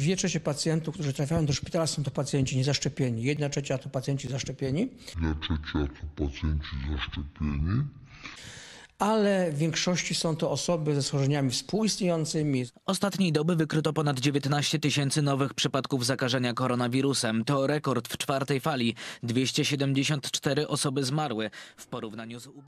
dwie trzecie pacjentów, którzy trafiają do szpitala, są to pacjenci niezaszczepieni. Jedna trzecia to pacjenci zaszczepieni. Jedna trzecia to pacjenci zaszczepieni ale w większości są to osoby ze schorzeniami współistniejącymi. Ostatniej doby wykryto ponad 19 tysięcy nowych przypadków zakażenia koronawirusem. To rekord w czwartej fali. 274 osoby zmarły w porównaniu z...